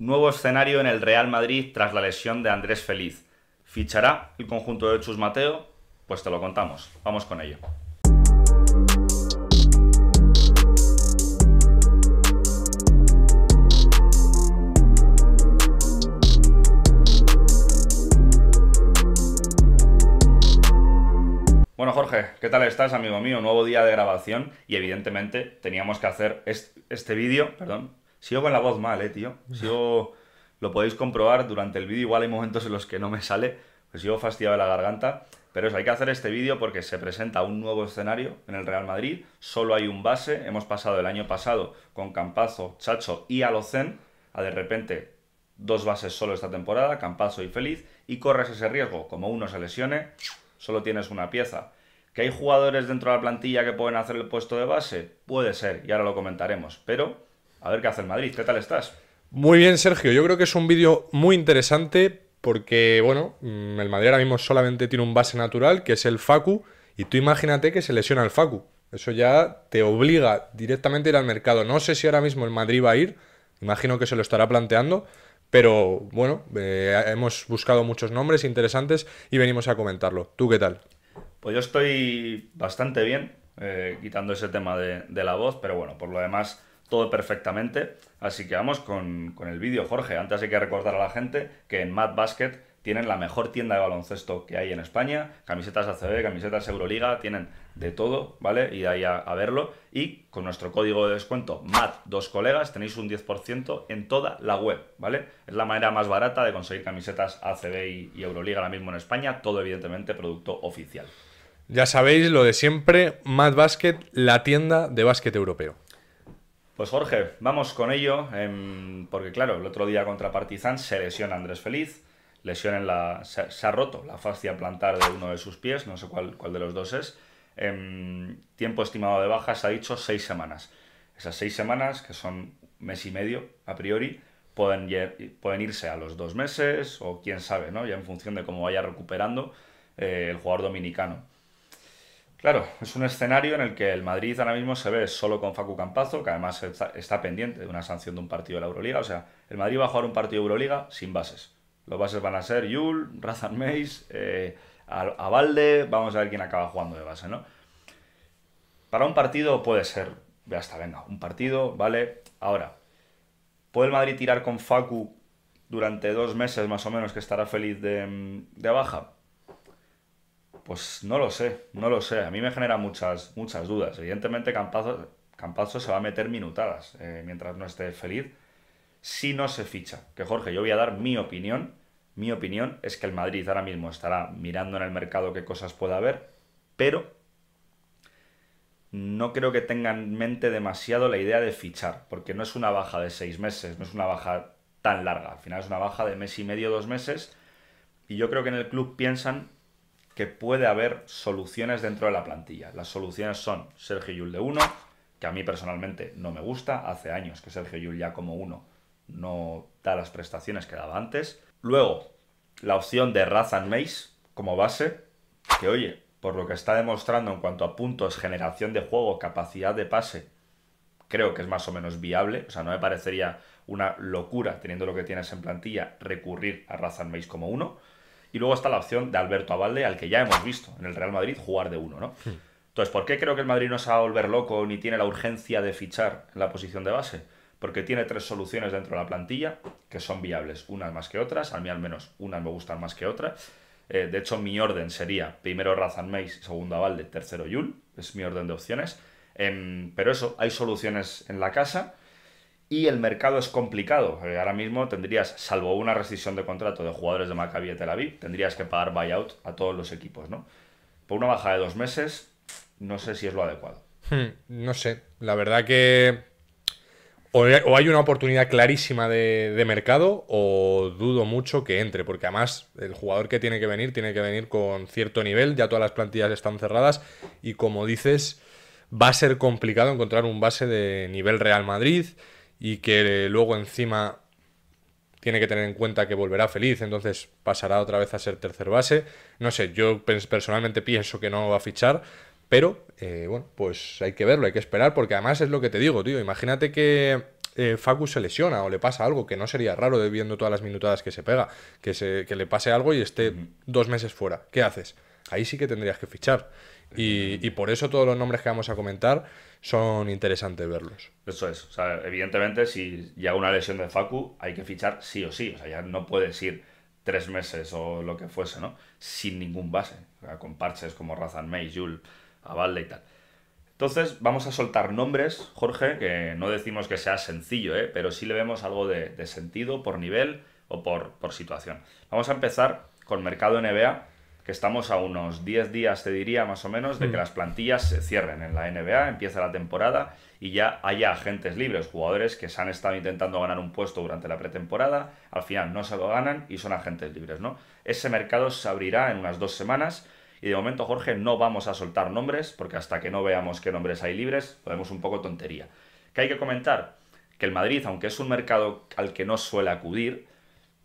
Nuevo escenario en el Real Madrid tras la lesión de Andrés Feliz. ¿Fichará el conjunto de Chus Mateo? Pues te lo contamos. Vamos con ello. Bueno, Jorge, ¿qué tal estás, amigo mío? Nuevo día de grabación y evidentemente teníamos que hacer este, este vídeo, perdón, Sigo con la voz mal, eh, tío. Sigo. Lo podéis comprobar durante el vídeo. Igual hay momentos en los que no me sale. Pues sigo fastidiado de la garganta. Pero eso, hay que hacer este vídeo porque se presenta un nuevo escenario en el Real Madrid. Solo hay un base. Hemos pasado el año pasado con Campazo, Chacho y Alocen a de repente dos bases solo esta temporada, Campazo y Feliz, y corres ese riesgo. Como uno se lesione, solo tienes una pieza. ¿Que hay jugadores dentro de la plantilla que pueden hacer el puesto de base? Puede ser, y ahora lo comentaremos. Pero a ver qué hace el Madrid. ¿Qué tal estás? Muy bien, Sergio. Yo creo que es un vídeo muy interesante porque, bueno, mm, el Madrid ahora mismo solamente tiene un base natural, que es el Facu, y tú imagínate que se lesiona el Facu. Eso ya te obliga directamente a ir al mercado. No sé si ahora mismo el Madrid va a ir, imagino que se lo estará planteando, pero bueno, eh, hemos buscado muchos nombres interesantes y venimos a comentarlo. ¿Tú qué tal? Pues yo estoy bastante bien, eh, quitando ese tema de la voz, pero bueno, por lo demás todo perfectamente. Así que vamos con, el vídeo, Jorge. Antes hay que recordar a la gente que en Mad Basket tienen la mejor tienda de baloncesto que hay en España. Camisetas ACB, camisetas Euroliga, tienen de todo, ¿vale? Y ahí a, verlo. Y con nuestro código de descuento, MAT, dos colegas, tenéis un 10% en toda la web, ¿vale? Es la manera más barata de conseguir camisetas ACB y, Euroliga ahora mismo en España. Todo, evidentemente, producto oficial. Ya sabéis lo de siempre, Mad Basket, la tienda de básquet europeo. Pues Jorge, vamos con ello, em, porque claro, el otro día contra Partizan se lesiona Andrés Feliz, lesión en la, se, ha roto la fascia plantar de uno de sus pies, no sé cuál, cuál de los dos es. Em, tiempo estimado de baja se ha dicho seis semanas. Esas seis semanas, que son mes y medio a priori, pueden, pueden irse a los dos meses o quién sabe, ¿no? ya en función de cómo vaya recuperando eh, el jugador dominicano. Claro, es un escenario en el que el Madrid ahora mismo se ve solo con Facu Campazo, que además está, pendiente de una sanción de un partido de la Euroliga. O sea, el Madrid va a jugar un partido de Euroliga sin bases. Los bases van a ser Yul, Razan Meis, eh, a, vamos a ver quién acaba jugando de base, ¿no? Para un partido puede ser, ya está, venga, un partido, vale. Ahora, ¿puede el Madrid tirar con Facu durante dos meses más o menos que estará feliz de, de baja? Pues no lo sé, no lo sé. A mí me genera muchas, muchas dudas. Evidentemente, Campazo se va a meter minutadas eh, mientras no esté feliz. Si no se ficha, que Jorge, yo voy a dar mi opinión. Mi opinión es que el Madrid ahora mismo estará mirando en el mercado qué cosas pueda haber, pero no creo que tengan en mente demasiado la idea de fichar, porque no es una baja de seis meses, no es una baja tan larga. Al final es una baja de mes y medio, dos meses. Y yo creo que en el club piensan que puede haber soluciones dentro de la plantilla. Las soluciones son Sergio Yul de uno, que a mí personalmente no me gusta. Hace años que Sergio Yul ya como uno no da las prestaciones que daba antes. Luego, la opción de Razan Maze como base, que oye, por lo que está demostrando en cuanto a puntos, generación de juego, capacidad de pase, creo que es más o menos viable. O sea, no me parecería una locura, teniendo lo que tienes en plantilla, recurrir a Razan Maze como uno. Y luego está la opción de Alberto Avalde, al que ya hemos visto en el Real Madrid jugar de uno, ¿no? Entonces, ¿por qué creo que el Madrid no se va a volver loco ni tiene la urgencia de fichar en la posición de base? Porque tiene tres soluciones dentro de la plantilla que son viables, unas más que otras, a mí al menos unas me gustan más que otras. Eh, de hecho, mi orden sería primero Razan Meis, segundo Abalde, tercero Yul, es mi orden de opciones. Em, pero eso, hay soluciones en la casa y el mercado es complicado. Eh, ahora mismo tendrías, salvo una rescisión de contrato de jugadores de Maccabi y Tel Aviv, tendrías que pagar buyout a todos los equipos, ¿no? Por una baja de dos meses, no sé si es lo adecuado. Hmm, no sé, la verdad que o, hay una oportunidad clarísima de, de, mercado o dudo mucho que entre, porque además el jugador que tiene que venir tiene que venir con cierto nivel, ya todas las plantillas están cerradas y como dices, va a ser complicado encontrar un base de nivel Real Madrid y que luego encima tiene que tener en cuenta que volverá feliz, entonces pasará otra vez a ser tercer base. No sé, yo personalmente pienso que no va a fichar, pero eh, bueno, pues hay que verlo, hay que esperar, porque además es lo que te digo, tío. Imagínate que eh, Facu se lesiona o le pasa algo, que no sería raro viendo todas las minutadas que se pega, que, se, que le pase algo y esté dos meses fuera. ¿Qué haces? Ahí sí que tendrías que fichar. Y, por eso todos los nombres que vamos a comentar son interesantes verlos. Eso es. evidentemente, si llega una lesión de Facu, hay que fichar sí o sí. O sea, ya no puedes ir tres meses o lo que fuese, ¿no? Sin ningún base. con parches como Razan May, Jul, Avalde y tal. Entonces, vamos a soltar nombres, Jorge, que no decimos que sea sencillo, ¿eh? pero sí le vemos algo de, sentido por nivel o por, por situación. Vamos a empezar con Mercado NBA que estamos a unos 10 días, te diría más o menos, de que mm. las plantillas se cierren en la NBA, empieza la temporada y ya haya agentes libres, jugadores que se han estado intentando ganar un puesto durante la pretemporada, al final no se lo ganan y son agentes libres, ¿no? Ese mercado se abrirá en unas dos semanas y de momento, Jorge, no vamos a soltar nombres porque hasta que no veamos qué nombres hay libres, podemos un poco tontería. Que hay que comentar? Que el Madrid, aunque es un mercado al que no suele acudir,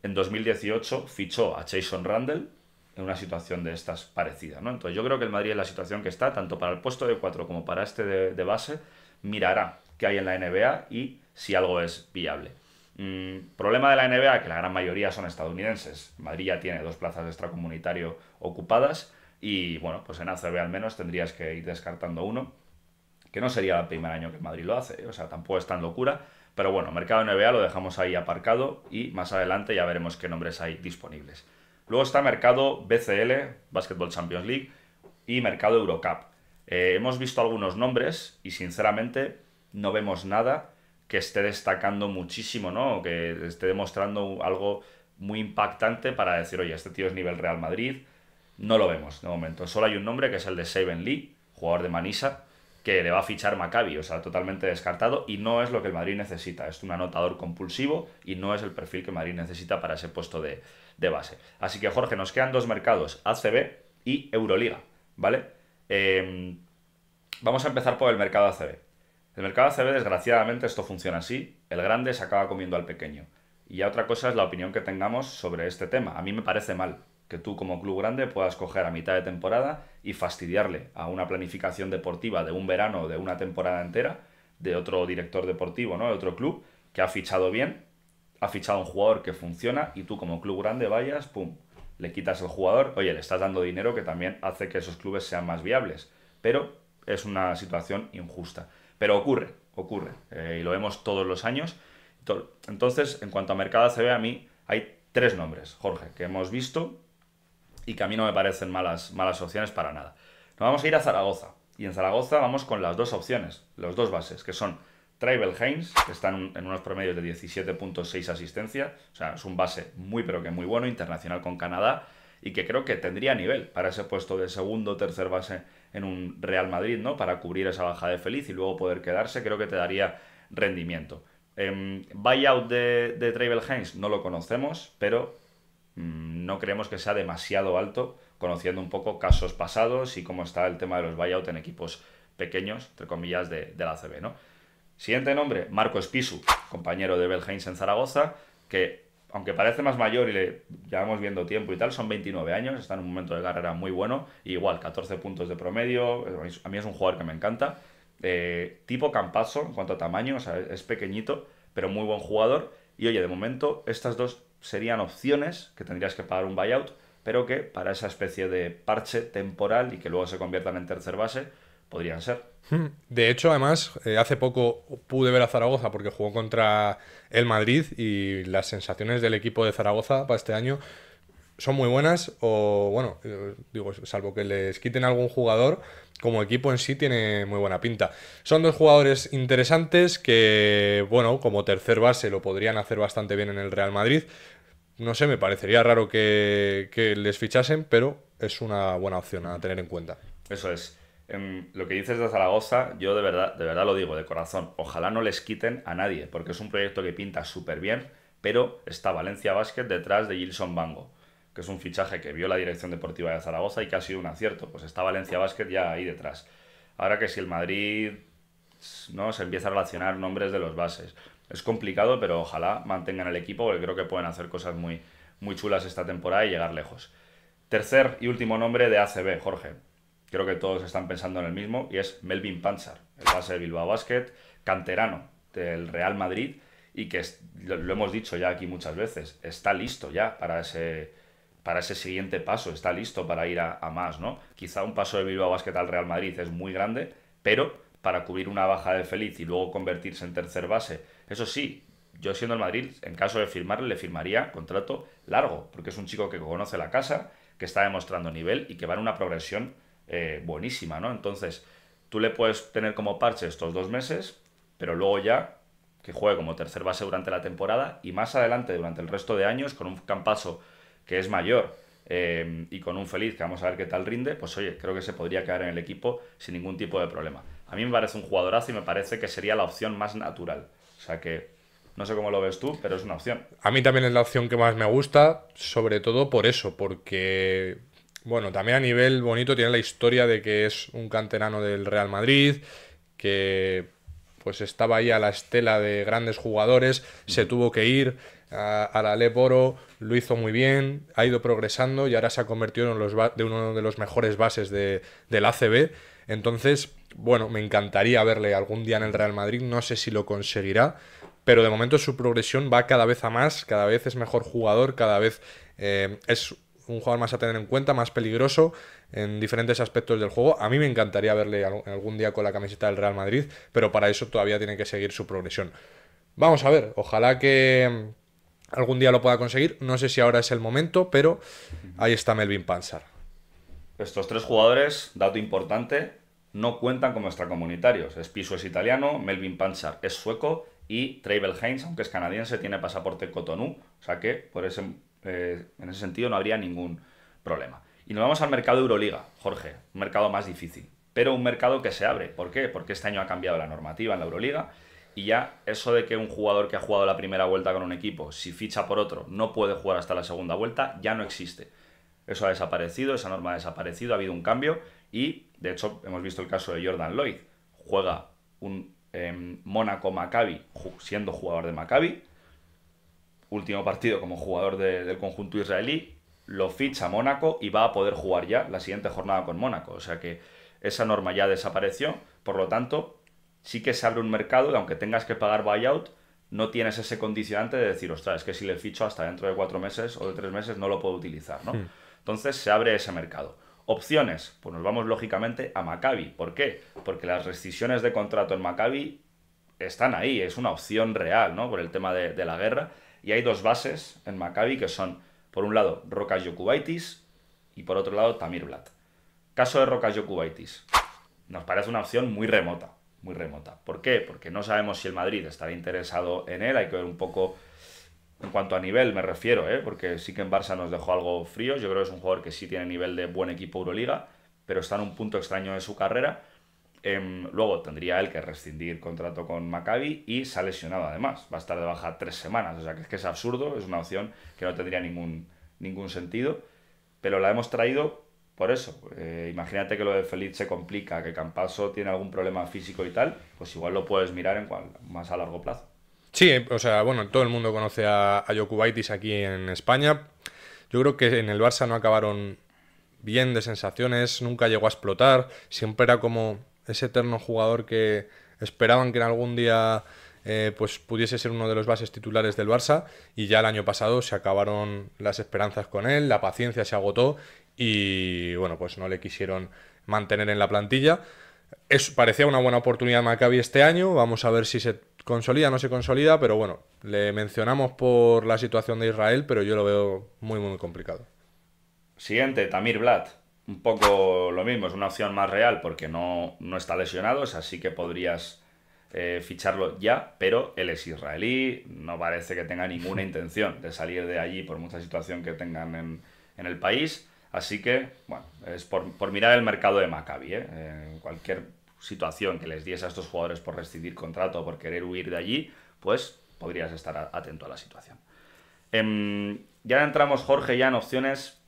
en 2018 fichó a Jason Randall, en una situación de estas parecida. ¿no? Entonces yo creo que el Madrid en la situación que está, tanto para el puesto de 4 como para este de, base, mirará qué hay en la NBA y si algo es viable. Mm, problema de la NBA, que la gran mayoría son estadounidenses. Madrid ya tiene dos plazas de extracomunitario ocupadas y bueno, pues en ACB al menos tendrías que ir descartando uno, que no sería el primer año que Madrid lo hace, ¿eh? o sea, tampoco es tan locura. Pero bueno, mercado NBA lo dejamos ahí aparcado y más adelante ya veremos qué nombres hay disponibles. Luego está mercado BCL, Basketball Champions League, y mercado Eurocup. Eh, hemos visto algunos nombres y sinceramente no vemos nada que esté destacando muchísimo, ¿no? Que esté demostrando algo muy impactante para decir, oye, este tío es nivel Real Madrid. No lo vemos de momento. Solo hay un nombre que es el de Seven Lee, jugador de Manisa, que le va a fichar Maccabi, o sea, totalmente descartado y no es lo que el Madrid necesita. Es un anotador compulsivo y no es el perfil que Madrid necesita para ese puesto de, base. Así que, Jorge, nos quedan dos mercados, ACB y Euroliga, ¿vale? Em, vamos a empezar por el mercado ACB. El mercado ACB, desgraciadamente, esto funciona así. El grande se acaba comiendo al pequeño. Y ya otra cosa es la opinión que tengamos sobre este tema. A mí me parece mal, que tú como club grande puedas coger a mitad de temporada y fastidiarle a una planificación deportiva de un verano o de una temporada entera de otro director deportivo, ¿no? De otro club que ha fichado bien, ha fichado un jugador que funciona y tú como club grande vayas, pum, le quitas el jugador, oye, le estás dando dinero que también hace que esos clubes sean más viables, pero es una situación injusta. Pero ocurre, ocurre, eh, y lo vemos todos los años. Entonces, en cuanto a mercado ve a mí hay tres nombres, Jorge, que hemos visto y que a mí no me parecen malas, malas opciones para nada. Nos vamos a ir a Zaragoza. Y en Zaragoza vamos con las dos opciones, los dos bases, que son Tribal Haynes, que están en unos promedios de 17.6 asistencia, o sea, es un base muy pero que muy bueno, internacional con Canadá, y que creo que tendría nivel para ese puesto de segundo o tercer base en un Real Madrid, ¿no? Para cubrir esa baja de Feliz y luego poder quedarse, creo que te daría rendimiento. Em, buyout de, de Tribal no lo conocemos, pero Mm, no creemos que sea demasiado alto, conociendo un poco casos pasados y cómo está el tema de los buyout en equipos pequeños, entre comillas, de, la CB, ¿no? Siguiente nombre, Marco Espisu, compañero de belheims en Zaragoza, que aunque parece más mayor y le llevamos viendo tiempo y tal, son 29 años, está en un momento de carrera muy bueno, igual, 14 puntos de promedio, a mí es un jugador que me encanta, eh, tipo Campazo en cuanto a tamaño, es pequeñito, pero muy buen jugador, y oye, de momento estas dos serían opciones que tendrías que pagar un buyout, pero que para esa especie de parche temporal y que luego se conviertan en tercer base, podrían ser. Hmm. De hecho, además, eh, hace poco pude ver a Zaragoza porque jugó contra el Madrid y las sensaciones del equipo de Zaragoza para este año son muy buenas o, bueno, eh, digo, salvo que les quiten algún jugador, como equipo en sí tiene muy buena pinta. Son dos jugadores interesantes que, bueno, como tercer base lo podrían hacer bastante bien en el Real Madrid, no sé, me parecería raro que, les fichasen, pero es una buena opción a tener en cuenta. Eso es. Em, lo que dices de Zaragoza, yo de verdad, de verdad lo digo, de corazón. Ojalá no les quiten a nadie, porque es un proyecto que pinta súper bien, pero está Valencia Basket detrás de Gilson Bango, que es un fichaje que vio la dirección deportiva de Zaragoza y que ha sido un acierto. Pues está Valencia Basket ya ahí detrás. Ahora que si el Madrid no se empieza a relacionar nombres de los bases, es complicado, pero ojalá mantengan el equipo porque creo que pueden hacer cosas muy, muy chulas esta temporada y llegar lejos. Tercer y último nombre de ACB, Jorge. Creo que todos están pensando en el mismo y es Melvin Panzar, el base de Bilbao Basket, canterano del Real Madrid y que lo hemos dicho ya aquí muchas veces, está listo ya para ese, para ese siguiente paso, está listo para ir a, más, ¿no? Quizá un paso de Bilbao Basket al Real Madrid es muy grande, pero para cubrir una baja de Feliz y luego convertirse en tercer base. Eso sí, yo siendo el Madrid, en caso de firmarle, le firmaría contrato largo, porque es un chico que conoce la casa, que está demostrando nivel y que va en una progresión eh, buenísima, ¿no? Entonces, tú le puedes tener como parche estos dos meses, pero luego ya que juegue como tercer base durante la temporada y más adelante, durante el resto de años, con un campaso que es mayor eh, y con un feliz que vamos a ver qué tal rinde, pues oye, creo que se podría quedar en el equipo sin ningún tipo de problema. A mí me parece un jugadorazo y me parece que sería la opción más natural. O sea que no sé cómo lo ves tú, pero es una opción. A mí también es la opción que más me gusta, sobre todo por eso, porque, bueno, también a nivel bonito tiene la historia de que es un canterano del Real Madrid, que pues estaba ahí a la estela de grandes jugadores, se tuvo que ir a, la Leporo, lo hizo muy bien, ha ido progresando y ahora se ha convertido en los uno de los mejores bases del ACB. Entonces, bueno, me encantaría verle algún día en el Real Madrid, no sé si lo conseguirá, pero de momento su progresión va cada vez a más, cada vez es mejor jugador, cada vez eh, es un jugador más a tener en cuenta, más peligroso en diferentes aspectos del juego. A mí me encantaría verle algún día con la camiseta del Real Madrid, pero para eso todavía tiene que seguir su progresión. Vamos a ver, ojalá que mm, algún día lo pueda conseguir. No sé si ahora es el momento, pero ahí está Melvin Pansar. Estos tres jugadores, dato importante, no cuentan como extracomunitarios. Espiso es italiano, Melvin Panchar es sueco y Treibel Heinz, aunque es canadiense, tiene pasaporte Cotonou, o sea que por eh, en ese sentido no habría ningún problema. Y nos vamos al mercado Euroliga, Jorge, un mercado más difícil, pero un mercado que se abre. ¿Por qué? Porque este año ha cambiado la normativa en la Euroliga y ya eso de que un jugador que ha jugado la primera vuelta con un equipo, si ficha por otro, no puede jugar hasta la segunda vuelta, ya no existe. Eso ha desaparecido, esa norma ha desaparecido, ha habido un cambio y de hecho, hemos visto el caso de Jordan Lloyd. Juega un em, Mónaco Maccabi siendo jugador de Maccabi. Último partido como jugador del conjunto israelí. Lo ficha Mónaco y va a poder jugar ya la siguiente jornada con Mónaco. O sea que esa norma ya desapareció. Por lo tanto, sí que se abre un mercado Y aunque tengas que pagar buyout, no tienes ese condicionante de decir, ostras, es que si le ficho hasta dentro de cuatro meses o de tres meses no lo puedo utilizar, ¿no? Hmm. Entonces se abre ese mercado. Opciones, pues nos vamos lógicamente a Maccabi. ¿Por qué? Porque las rescisiones de contrato en Maccabi están ahí, es una opción real, ¿no? Por el tema de, la guerra. Y hay dos bases en Maccabi que son, por un lado, Rocas Yokubaitis y por otro lado, Tamir Blatt. Caso de Rocas Yokubaitis. Nos parece una opción muy remota, muy remota. ¿Por qué? Porque no sabemos si el Madrid estará interesado en él, hay que ver un poco en cuanto a nivel, me refiero, ¿eh? porque sí que en Barça nos dejó algo frío. Yo creo que es un jugador que sí tiene nivel de buen equipo Euroliga, pero está en un punto extraño de su carrera. Em, luego tendría él que rescindir contrato con Maccabi y se ha lesionado además. Va a estar de baja tres semanas. O sea que es absurdo, es una opción que no tendría ningún, ningún sentido. Pero la hemos traído por eso. Eh, imagínate que lo de Feliz se complica, que Campaso tiene algún problema físico y tal, pues igual lo puedes mirar en más a largo plazo. Sí, o sea, bueno, todo el mundo conoce a, a aquí en España. Yo creo que en el Barça no acabaron bien de sensaciones, nunca llegó a explotar, siempre era como ese eterno jugador que esperaban que en algún día eh, pues pudiese ser uno de los bases titulares del Barça y ya el año pasado se acabaron las esperanzas con él, la paciencia se agotó y bueno, pues no le quisieron mantener en la plantilla. Es, parecía una buena oportunidad Maccabi este año, vamos a ver si se consolida, no se consolida, pero bueno, le mencionamos por la situación de Israel, pero yo lo veo muy, muy complicado. Siguiente, Tamir Blatt. Un poco lo mismo, es una opción más real porque no, está lesionado, es así que podrías eh, ficharlo ya, pero él es israelí, no parece que tenga ninguna intención de salir de allí por mucha situación que tengan en, el país. Así que, bueno, es por, mirar el mercado de Maccabi. en ¿eh? eh, cualquier situación que les diese a estos jugadores por rescindir contrato o por querer huir de allí, pues podrías estar atento a la situación. Em, ya entramos, Jorge, ya en opciones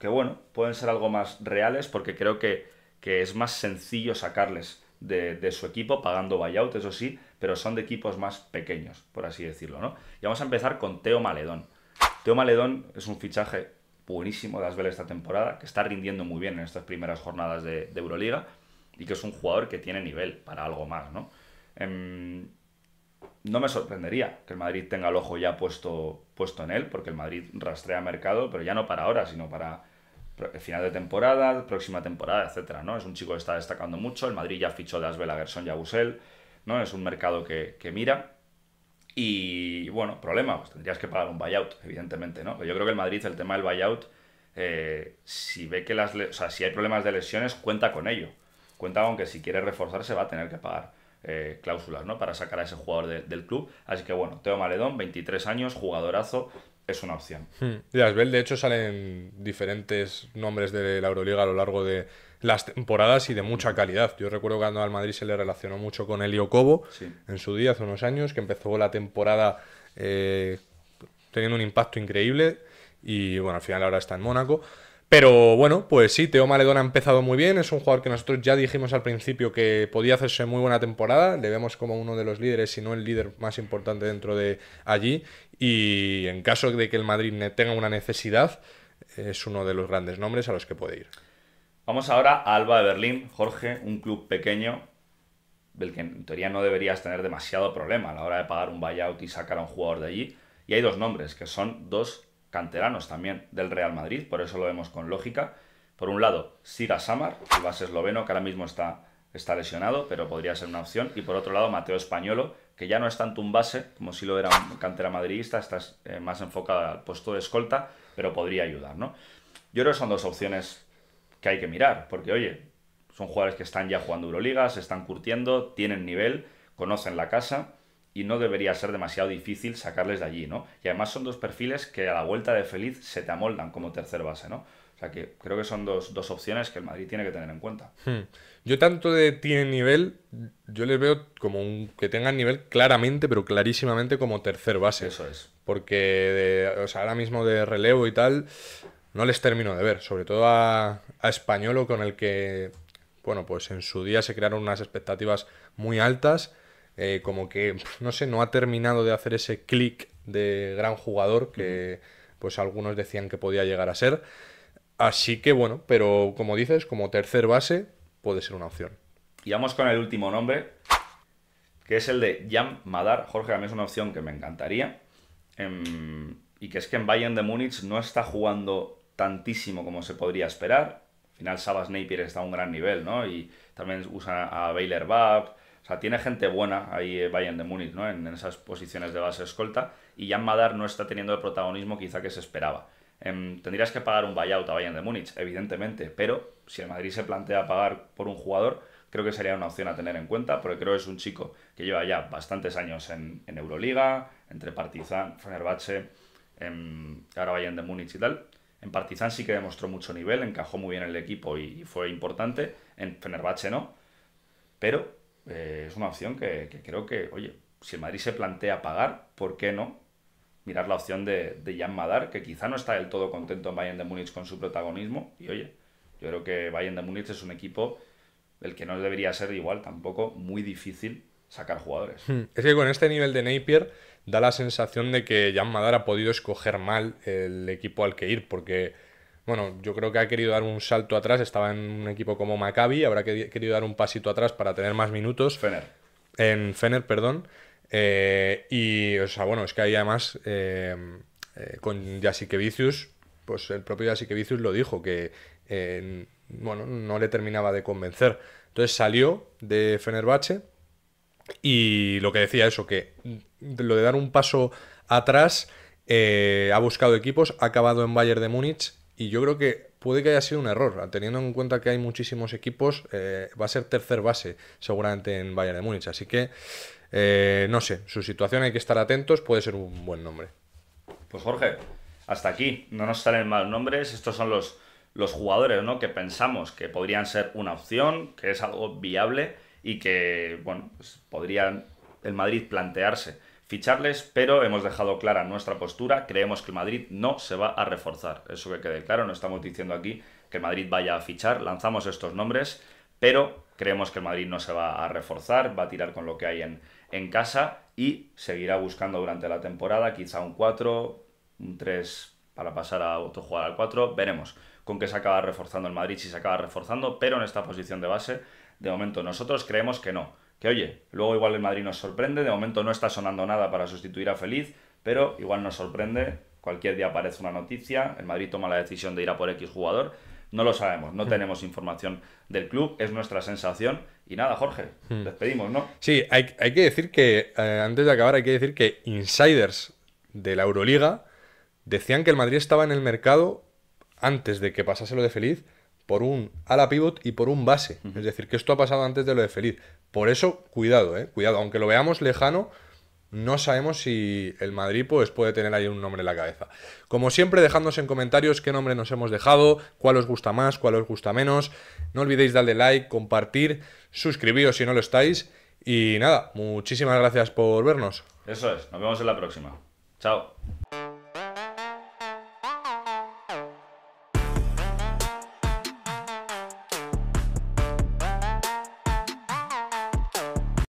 que, bueno, pueden ser algo más reales porque creo que, que es más sencillo sacarles de, su equipo pagando buyout, eso sí, pero son de equipos más pequeños, por así decirlo, ¿no? Y vamos a empezar con Teo Maledón. Teo Maledón es un fichaje buenísimo de Asbel esta temporada, que está rindiendo muy bien en estas primeras jornadas de Euroliga y que es un jugador que tiene nivel para algo más, ¿no? Em, no me sorprendería que el Madrid tenga el ojo ya puesto, puesto en él, porque el Madrid rastrea mercado, pero ya no para ahora, sino para final de temporada, próxima temporada, etc ¿no? Es un chico que está destacando mucho, el Madrid ya fichó de Asbel a Gerson y a ¿no? Es un mercado que, mira. Y bueno, problema, pues tendrías que pagar un buyout, evidentemente, ¿no? Pero yo creo que el Madrid, el tema del buyout, eh, si ve que las, si hay problemas de lesiones, cuenta con ello cuenta que si quiere reforzarse va a tener que pagar eh, cláusulas para sacar a ese jugador del club. Así que bueno, Teo Maledón, 23 años, jugadorazo, es una opción. Hmm. de hecho, salen diferentes nombres de la Euroliga a lo largo de las temporadas y de mucha calidad. Yo recuerdo cuando al Madrid se le relacionó mucho con Elio Cobo en su día, hace unos años, que empezó la temporada eh, teniendo un impacto increíble y bueno, al final ahora está en Mónaco. Pero bueno, pues sí, Teo Maledona ha empezado muy bien, es un jugador que nosotros ya dijimos al principio que podía hacerse muy buena temporada, le vemos como uno de los líderes, si no el líder más importante dentro de allí, y en caso de que el Madrid tenga una necesidad, es uno de los grandes nombres a los que puede ir. Vamos ahora a Alba de Berlín, Jorge, un club pequeño del que en teoría no deberías tener demasiado problema a la hora de pagar un buyout y sacar a un jugador de allí, y hay dos nombres que son dos canteranos también del Real Madrid, por eso lo vemos con lógica. Por un lado, Sira Samar, el base esloveno, que ahora mismo está, está lesionado, pero podría ser una opción. Y por otro lado, Mateo Españolo, que ya no es tanto un base, como si lo era un cantera madridista, está eh, más enfocada al puesto de escolta, pero podría ayudar, ¿no? Yo creo que son dos opciones que hay que mirar, porque oye, son jugadores que están ya jugando Euroliga, se están curtiendo, tienen nivel, conocen la casa y no debería ser demasiado difícil sacarles de allí, ¿no? Y además son dos perfiles que a la vuelta de Feliz se te amoldan como tercer base, ¿no? O sea que creo que son dos, opciones que el Madrid tiene que tener en cuenta. Hmm. Yo tanto de tiene nivel, yo les veo como un, que tengan nivel claramente, pero clarísimamente como tercer base. Eso es. Porque ahora mismo de relevo y tal, no les termino de ver. Sobre todo a, a Españolo con el que, bueno, pues en su día se crearon unas expectativas muy altas eh, como que, no sé, no ha terminado de hacer ese clic de gran jugador que pues algunos decían que podía llegar a ser. Así que bueno, pero como dices, como tercer base puede ser una opción. Y vamos con el último nombre, que es el de Jan Madar. Jorge, a mí es una opción que me encantaría. Em, y que es que en Bayern de Múnich no está jugando tantísimo como se podría esperar. Al final, Sabas Napier está a un gran nivel, ¿no? Y también usa a Baylor Bab, o sea, tiene gente buena ahí en eh, Bayern de Múnich, ¿no? En, esas posiciones de base escolta. Y Jan Madar no está teniendo el protagonismo quizá que se esperaba. Em, tendrías que pagar un buyout a Bayern de Múnich, evidentemente. Pero si el Madrid se plantea pagar por un jugador, creo que sería una opción a tener en cuenta. Porque creo que es un chico que lleva ya bastantes años en, Euroliga, entre Partizan, Fenerbahce, em, ahora Bayern de Múnich y tal. En Partizan sí que demostró mucho nivel, encajó muy bien el equipo y, y fue importante. En Fenerbahce no. Pero eh, es una opción que, creo que, oye, si el Madrid se plantea pagar, ¿por qué no? Mirar la opción de, de Jan Madar, que quizá no está del todo contento en Bayern de Múnich con su protagonismo. Y oye, yo creo que Bayern de Múnich es un equipo el que no debería ser igual tampoco, muy difícil sacar jugadores. Hmm. Es que con este nivel de Napier da la sensación de que Jan Madar ha podido escoger mal el equipo al que ir, porque bueno, yo creo que ha querido dar un salto atrás, estaba en un equipo como Maccabi, habrá querido dar un pasito atrás para tener más minutos. Fener. En Fener, perdón. Eh, y, o sea, bueno, es que ahí además eh, eh con Jasikevicius, pues el propio Jasikevicius lo dijo, que eh, bueno, no le terminaba de convencer. Entonces salió de Fenerbahce y lo que decía eso, que lo de dar un paso atrás, ha buscado equipos, ha acabado en Bayern de Múnich y yo creo que puede que haya sido un error, teniendo en cuenta que hay muchísimos equipos, eh, va a ser tercer base seguramente en Bayern de Múnich. Así que, eh, no sé, su situación hay que estar atentos, puede ser un buen nombre. Pues Jorge, hasta aquí, no nos salen mal nombres, estos son los, jugadores ¿no? que pensamos que podrían ser una opción, que es algo viable y que, bueno, pues podrían el Madrid plantearse ficharles, pero hemos dejado clara nuestra postura. Creemos que Madrid no se va a reforzar. Eso que quede claro, no estamos diciendo aquí que Madrid vaya a fichar. Lanzamos estos nombres, pero creemos que el Madrid no se va a reforzar, va a tirar con lo que hay en, en casa y seguirá buscando durante la temporada quizá un 4, un 3 para pasar a otro jugador al 4. Veremos con qué se acaba reforzando el Madrid, si se acaba reforzando, pero en esta posición de base, de momento nosotros creemos que no. Que oye, luego igual el Madrid nos sorprende, de momento no está sonando nada para sustituir a Feliz, pero igual nos sorprende, cualquier día aparece una noticia, el Madrid toma la decisión de ir a por X jugador, no lo sabemos, no hmm. tenemos información del club, es nuestra sensación. Y nada, Jorge, hmm. despedimos, ¿no? Sí, hay, que decir que, eh, antes de acabar, hay que decir que insiders de la Euroliga decían que el Madrid estaba en el mercado antes de que pasase lo de Feliz por un ala pivot y por un base. Es decir, que esto ha pasado antes de lo de Feliz. Por eso, cuidado, eh, cuidado. Aunque lo veamos lejano, no sabemos si el Madrid pues, puede tener ahí un nombre en la cabeza. Como siempre, dejadnos en comentarios qué nombre nos hemos dejado, cuál os gusta más, cuál os gusta menos. No olvidéis darle like, compartir, suscribiros si no lo estáis. Y nada, muchísimas gracias por vernos. Eso es, nos vemos en la próxima. Chao.